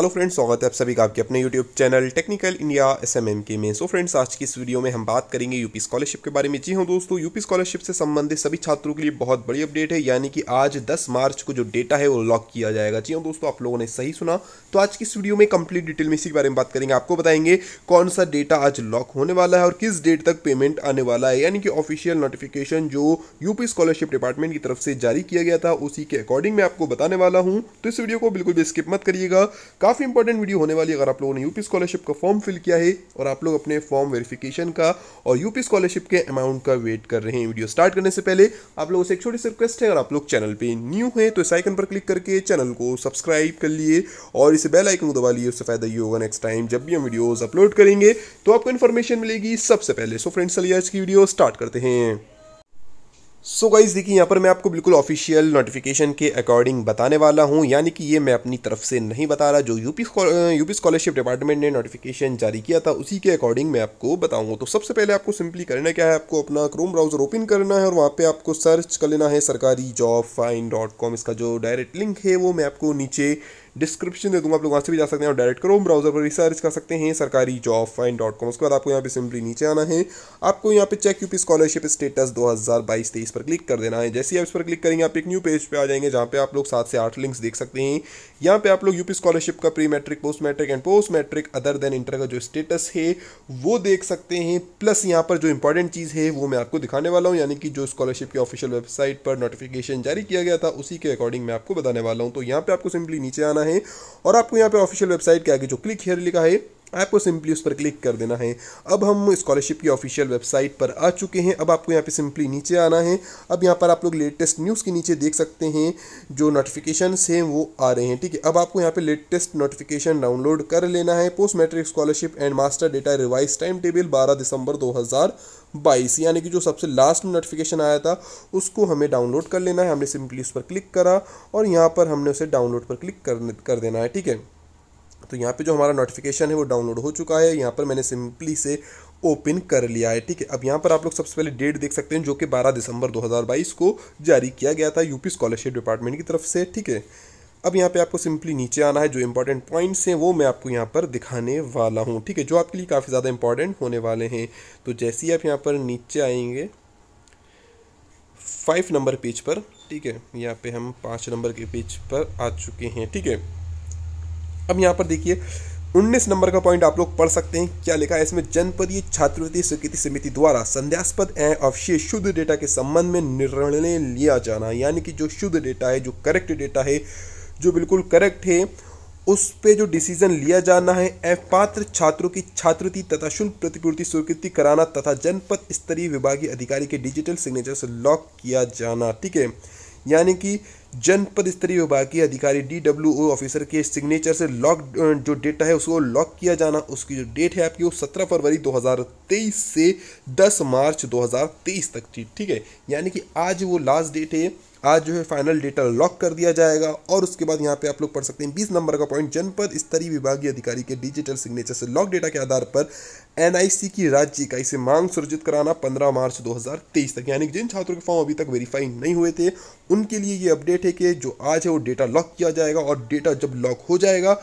hello friends स्वागत है आप सभी का आपके अपने YouTube channel technical India S M M के में सो so फ्रेंड्स आज की इस वीडियो में हम बात करेंगे यूपी स्कॉलरशिप के बारे में जी हाँ दोस्तों यूपी स्कॉलरशिप से संबंधित सभी छात्रों के लिए बहुत बड़ी अपडेट है यानी कि आज 10 मार्च को जो डेटा है वो लॉक किया जाएगा जी हाँ दोस्तों आप लोगों ने सही सुना तो आज की इस वीडियो में कंप्लीट डिटेल में इसी के बारे में बात करेंगे आपको बताएंगे कौन सा डेटा आज लॉक होने वाला है और किस डेट तक पेमेंट आने वाला है यानी कि ऑफिशियल नोटिफिकेशन जो यूपी स्कॉलरशिप डिपार्टमेंट की तरफ से जारी किया गया था उसी के अकॉर्डिंग मैं आपको बताने वाला हूँ तो इस वीडियो को बिल्कुल भी स्किप मत करिएगा काफ़ी इंपॉर्टेंट वीडियो होने वाली है अगर आप लोगों ने यूपी स्कॉलरशिप का फॉर्म फिल किया है और आप लोग अपने फॉर्म वेरिफिकेशन का और यूपी स्कॉलरशिप के अमाउंट का वेट कर रहे हैं वीडियो स्टार्ट करने से पहले आप लोगों से एक छोटी सी रिक्वेस्ट है अगर आप लोग चैनल पर न्यू हैं तो इस आइकन पर क्लिक करके चैनल को सब्सक्राइब कर लिए और इसे बेल आइकन को दबा लिए उससे फायदा ये होगा नेक्स्ट टाइम जब भी हम वीडियोज़ अपलोड करेंगे तो आपको इन्फॉर्मेशन मिलेगी सबसे पहले सो फ्रेंड्स चलिए आज की वीडियो स्टार्ट करते हैं सो गाइज़ देखिए यहाँ पर मैं आपको बिल्कुल ऑफिशियल नोटिफिकेशन के अकॉर्डिंग बताने वाला हूँ यानी कि ये मैं अपनी तरफ से नहीं बता रहा जो यूपी यूपी स्कॉलरशिप डिपार्टमेंट ने नोटिफिकेशन जारी किया था उसी के अकॉर्डिंग मैं आपको बताऊंगा तो सबसे पहले आपको सिंपली करना क्या है आपको अपना क्रोम ब्राउज़र ओपन करना है और वहाँ पर आपको सर्च कर लेना है सरकारी जॉब फाइन डॉट कॉम इसका जो डायरेक्ट लिंक है वो मैं आपको नीचे डिस्क्रिप्शन दे दूंगा आप लोग वहाँ से भी जा सकते हैं और डायरेक्ट क्रोम ब्राउजर पर रिसर्च कर सकते हैं सरकारी जॉब फाइन डॉट कॉम उसके बाद आपको यहाँ पे सिंपली नीचे आना है आपको यहाँ पे चेक यूपी स्कॉलरशिप स्टेटस दो हज़ार बाईस तेईस पर क्लिक कर देना है जैसे ही आप इस पर क्लिक करेंगे आप एक न्यू पेज पर आ जाएंगे जहाँ पे आप लोग सात से आठ लिंक्स देख सकते हैं यहाँ पे आप लोग यूपी स्कॉलरशिप का pre matric post matric and post matric other than inter का जो स्टेटस है वो देख सकते हैं प्लस यहाँ पर जो इंपॉर्टेंट चीज़ है वो मैं आपको दिखाने वाला हूँ यानी कि जो स्कॉलरशिप की ऑफिशियल वेबसाइट पर नोटिफिकेशन जारी किया गया था उसी के अकॉर्डिंग मैं आपको बताने वाला हूँ तो यहाँ पर आपको सिंपली नीचे आना करना है और आपको यहाँ पे ऑफिशियल वेबसाइट के आगे जो क्लिक हेयर लिखा है आपको सिंपली उस पर क्लिक कर देना है अब हम स्कॉलरशिप की ऑफिशियल वेबसाइट पर आ चुके हैं अब आपको यहाँ पे सिंपली नीचे आना है अब यहाँ पर आप लोग लेटेस्ट न्यूज़ के नीचे देख सकते हैं जो नोटिफिकेशंस हैं वो आ रहे हैं ठीक है अब आपको यहाँ पे लेटेस्ट नोटिफिकेशन डाउनलोड कर लेना है post matric scholarship and master data revise time table बारह दिसंबर दो बाईस यानी कि जो सबसे लास्ट में नोटिफिकेशन आया था उसको हमें डाउनलोड कर लेना है हमने सिंपली उस पर क्लिक करा और यहाँ पर हमने उसे डाउनलोड पर क्लिक कर देना है ठीक है तो यहाँ पे जो हमारा नोटिफिकेशन है वो डाउनलोड हो चुका है यहाँ पर मैंने सिंपली से ओपन कर लिया है ठीक है अब यहाँ पर आप लोग सबसे पहले डेट देख सकते हैं जो कि 12 दिसंबर 2022 को जारी किया गया था यूपी स्कॉलरशिप डिपार्टमेंट की तरफ से ठीक है अब यहाँ पे आपको सिंपली नीचे आना है जो इंपॉर्टेंट पॉइंट्स हैं वो मैं आपको यहाँ पर दिखाने वाला हूँ ठीक है जो आपके लिए काफ़ी ज़्यादा इंपॉर्टेंट होने वाले हैं तो जैसे ही आप यहाँ पर नीचे आएंगे फाइव नंबर पेज पर ठीक है यहाँ पे हम पाँच नंबर के पेज पर आ चुके हैं ठीक है अब यहाँ पर देखिए 19 नंबर का पॉइंट आप लोग पढ़ सकते हैं क्या लिखा है इसमें जनपदीय छात्रवृत्ति स्वीकृति समिति द्वारा संध्यास्पद एवं अवशेष शुद्ध डेटा के संबंध में निर्णय लिया जाना यानी कि जो शुद्ध डेटा है जो करेक्ट डेटा है जो बिल्कुल करेक्ट है उस पे जो डिसीजन लिया जाना है एवं पात्र छात्रों की छात्रवृत्ति तथा शुल्क प्रतिपूर्ति स्वीकृति कराना तथा जनपद स्तरीय विभागीय अधिकारी के डिजिटल सिग्नेचर से लॉक किया जाना ठीक है यानी कि जनपद स्तरीय विभाग के अधिकारी डी डब्ल्यू ओ ऑफिसर के सिग्नेचर से लॉक जो डेटा है उसको लॉक किया जाना उसकी जो डेट है आपकी वो 17 फरवरी 2023 से 10 मार्च 2023 तक थी ठीक है यानी कि आज वो लास्ट डेट है आज जो है फाइनल डेटा लॉक कर दिया जाएगा और उसके बाद यहाँ पे आप लोग पढ़ सकते हैं बीस नंबर का पॉइंट जनपद स्तरीय विभागीय अधिकारी के डिजिटल सिग्नेचर से लॉक डेटा के आधार पर एनआईसी की राज्य इकाई से मांग सुरजित कराना 15 मार्च 2023 तक यानी जिन छात्रों के फॉर्म अभी तक वेरीफाई नहीं हुए थे उनके लिए ये अपडेट है कि जो आज है वो डेटा लॉक किया जाएगा और डेटा जब लॉक हो जाएगा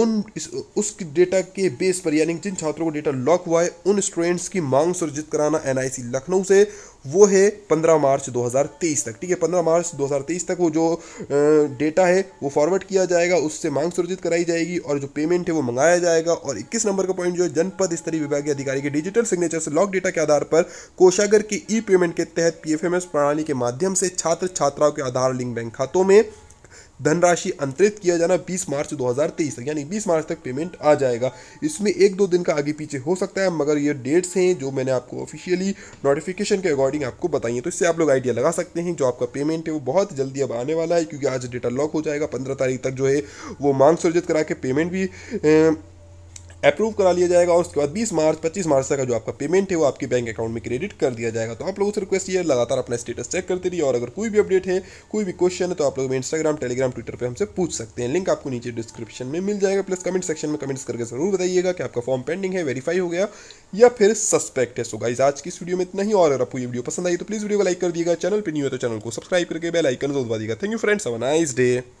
उन इस उस डेटा के बेस पर यानी जिन छात्रों को डेटा लॉक हुआ है उन स्टूडेंट्स की मांग सुरजित कराना एनआईसी लखनऊ से वो है 15 मार्च 2023 तक ठीक है 15 मार्च 2023 तक वो जो डेटा है वो फॉरवर्ड किया जाएगा उससे मांग सुरजित कराई जाएगी और जो पेमेंट है वो मंगाया जाएगा और 21 नंबर का पॉइंट जो है जनपद स्तरीय विभागीय अधिकारी के डिजिटल सिग्नेचर से लॉक डेटा के आधार पर कोषागर के ई पेमेंट के तहत पी प्रणाली के माध्यम से छात्र छात्राओं के आधार लिंक बैंक खातों में धनराशि अंतरित किया जाना 20 मार्च 2023 तक यानी 20 मार्च तक पेमेंट आ जाएगा इसमें एक दो दिन का आगे पीछे हो सकता है मगर ये डेट्स हैं जो मैंने आपको ऑफिशियली नोटिफिकेशन के अकॉर्डिंग आपको बताई हैं तो इससे आप लोग आइडिया लगा सकते हैं जो आपका पेमेंट है वो बहुत जल्दी अब आने वाला है क्योंकि आज डेटा लॉक हो जाएगा पंद्रह तारीख तक जो है वो मांग सुरजित करा के पेमेंट भी ए, अप्रूव करा लिया जाएगा और उसके बाद 20 मार्च 25 मार्च तक का जो आपका पेमेंट है वो आपके बैंक अकाउंट में क्रेडिट कर दिया जाएगा तो आप लोगों से रिक्वेस्ट ये लगातार अपना स्टेटस चेक करते रहिए और अगर कोई भी अपडेट है कोई भी क्वेश्चन है तो आप लोग इंस्टाग्राम टेलीग्राम ट्विटर पर हमसे पूछ सकते हैं लिंक आपको नीचे डिस्क्रिप्शन में मिल जाएगा प्लस कमेंट सेक्शन में कमेंट्स करके जरूर बताइएगा कि आपका फॉर्म पेंडिंग है वेरीफाई हो गया या फिर सस्पेक्ट है सो गाइज आज की इस वीडियो में इतना ही और अगर आपको ये वीडियो पसंद आई तो प्लीज़ वीडियो को लाइक कर दिएगा चैनल पर न्यू है तो चैनल को सब्सक्राइब करके बेल आइकन जरूर दबा दिएगा thank you friends have nice day